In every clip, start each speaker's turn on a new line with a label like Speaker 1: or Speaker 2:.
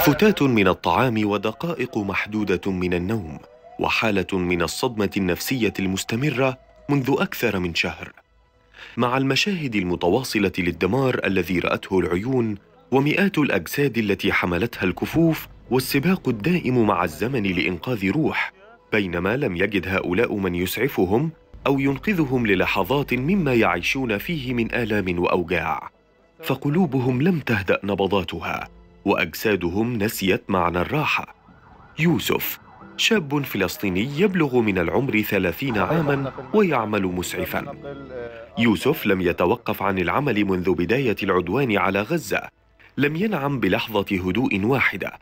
Speaker 1: فتات من الطعام ودقائق محدوده من النوم وحاله من الصدمه النفسيه المستمره منذ اكثر من شهر مع المشاهد المتواصله للدمار الذي راته العيون ومئات الاجساد التي حملتها الكفوف والسباق الدائم مع الزمن لانقاذ روح بينما لم يجد هؤلاء من يسعفهم او ينقذهم للحظات مما يعيشون فيه من الام واوجاع فقلوبهم لم تهدا نبضاتها واجسادهم نسيت معنى الراحه يوسف شاب فلسطيني يبلغ من العمر ثلاثين عاما ويعمل مسعفا يوسف لم يتوقف عن العمل منذ بدايه العدوان على غزه لم ينعم بلحظه هدوء واحده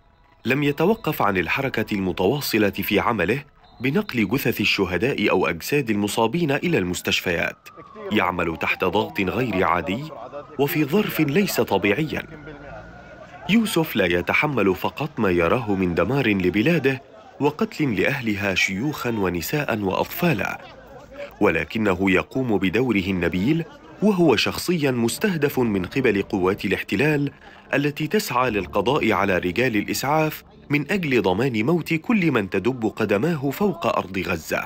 Speaker 1: لم يتوقف عن الحركه المتواصله في عمله بنقل جثث الشهداء او اجساد المصابين الى المستشفيات يعمل تحت ضغط غير عادي وفي ظرف ليس طبيعيا يوسف لا يتحمل فقط ما يراه من دمار لبلاده وقتل لاهلها شيوخا ونساء واطفالا ولكنه يقوم بدوره النبيل وهو شخصيا مستهدف من قبل قوات الاحتلال التي تسعى للقضاء على رجال الاسعاف من اجل ضمان موت كل من تدب قدماه فوق ارض غزه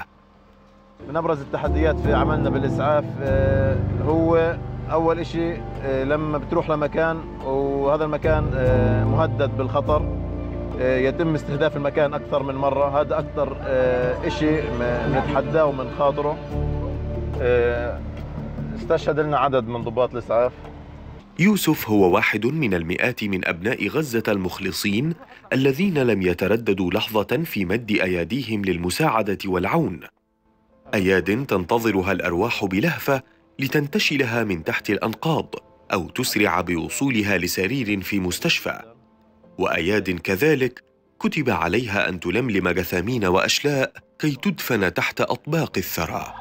Speaker 2: من ابرز التحديات في عملنا بالاسعاف آه، هو اول شيء آه، لما بتروح لمكان وهذا المكان آه، مهدد بالخطر آه، يتم استهداف المكان اكثر من مره هذا اكثر شيء إشي ومن خاطره استشهد لنا عدد من ضباط الاسعاف
Speaker 1: يوسف هو واحد من المئات من ابناء غزه المخلصين الذين لم يترددوا لحظه في مد اياديهم للمساعده والعون اياد تنتظرها الارواح بلهفه لتنتشلها من تحت الأنقاض أو تسرع بوصولها لسرير في مستشفى وأياد كذلك كتب عليها أن تلملم جثامين وأشلاء كي تدفن تحت أطباق الثرى